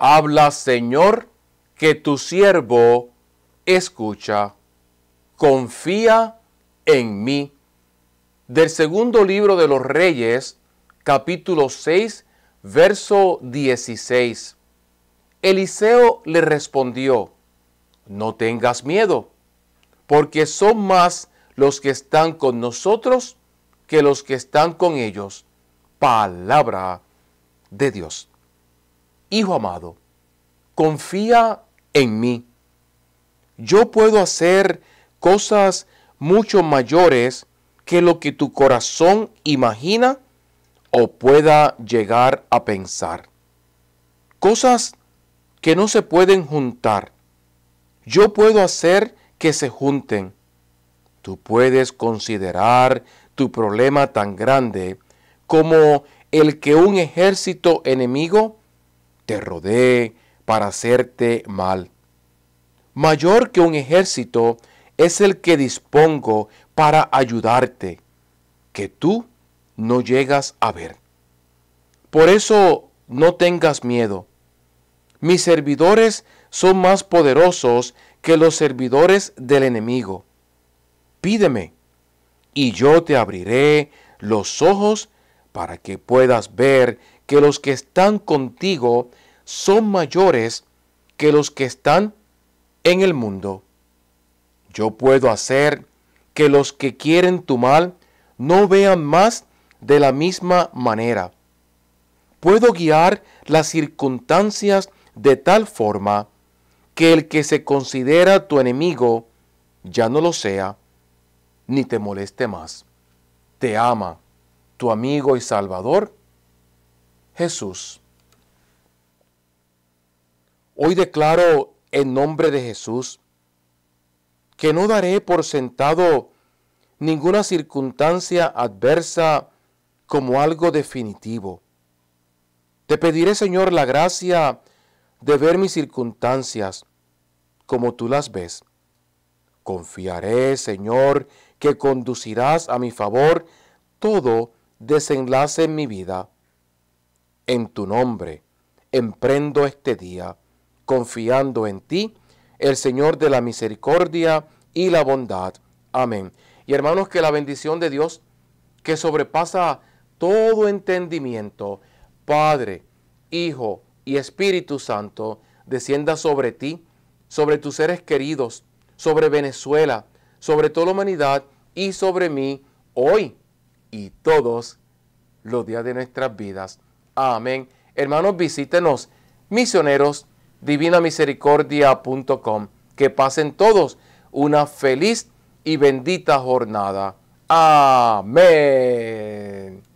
Habla, Señor, que tu siervo escucha. Confía en mí. Del segundo libro de los Reyes, capítulo 6, verso 16. Eliseo le respondió, no tengas miedo, porque son más los que están con nosotros que los que están con ellos. Palabra de Dios. Hijo amado, confía en mí. Yo puedo hacer cosas mucho mayores que lo que tu corazón imagina o pueda llegar a pensar. Cosas que no se pueden juntar. Yo puedo hacer que se junten. Tú puedes considerar tu problema tan grande como el que un ejército enemigo te rodeé para hacerte mal. Mayor que un ejército es el que dispongo para ayudarte, que tú no llegas a ver. Por eso no tengas miedo. Mis servidores son más poderosos que los servidores del enemigo. Pídeme, y yo te abriré los ojos para que puedas ver que los que están contigo son mayores que los que están en el mundo. Yo puedo hacer que los que quieren tu mal no vean más de la misma manera. Puedo guiar las circunstancias de tal forma que el que se considera tu enemigo ya no lo sea, ni te moleste más. Te ama tu amigo y Salvador, Jesús. Hoy declaro en nombre de Jesús que no daré por sentado ninguna circunstancia adversa como algo definitivo. Te pediré, Señor, la gracia de ver mis circunstancias como tú las ves. Confiaré, Señor, que conducirás a mi favor todo desenlace en mi vida. En tu nombre emprendo este día, confiando en ti, el Señor de la misericordia y la bondad. Amén. Y hermanos, que la bendición de Dios, que sobrepasa todo entendimiento, Padre, Hijo y Espíritu Santo, descienda sobre ti, sobre tus seres queridos, sobre Venezuela, sobre toda la humanidad y sobre mí hoy y todos los días de nuestras vidas. Amén. Hermanos, visítenos misioneros divinamisericordia.com. Que pasen todos una feliz y bendita jornada. Amén.